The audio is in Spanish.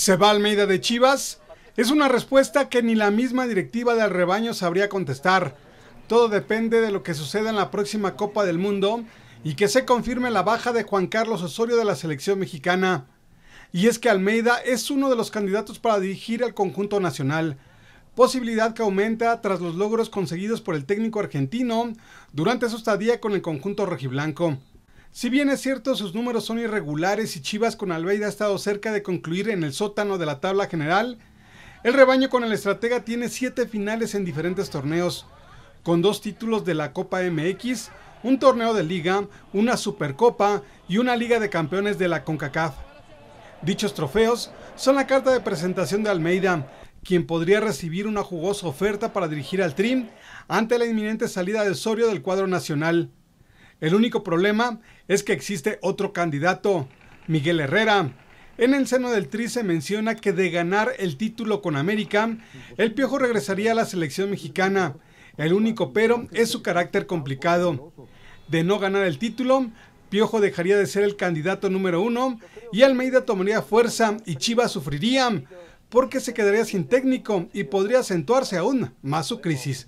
¿Se va Almeida de Chivas? Es una respuesta que ni la misma directiva del rebaño sabría contestar. Todo depende de lo que suceda en la próxima Copa del Mundo y que se confirme la baja de Juan Carlos Osorio de la selección mexicana. Y es que Almeida es uno de los candidatos para dirigir al conjunto nacional, posibilidad que aumenta tras los logros conseguidos por el técnico argentino durante su estadía con el conjunto rojiblanco. Si bien es cierto, sus números son irregulares y Chivas con Almeida ha estado cerca de concluir en el sótano de la tabla general, el rebaño con el estratega tiene siete finales en diferentes torneos, con dos títulos de la Copa MX, un torneo de liga, una Supercopa y una Liga de Campeones de la CONCACAF. Dichos trofeos son la carta de presentación de Almeida, quien podría recibir una jugosa oferta para dirigir al Trim ante la inminente salida de Osorio del cuadro nacional. El único problema es que existe otro candidato, Miguel Herrera. En el seno del TRI se menciona que de ganar el título con América, el Piojo regresaría a la selección mexicana. El único pero es su carácter complicado. De no ganar el título, Piojo dejaría de ser el candidato número uno y Almeida tomaría fuerza y Chivas sufriría porque se quedaría sin técnico y podría acentuarse aún más su crisis.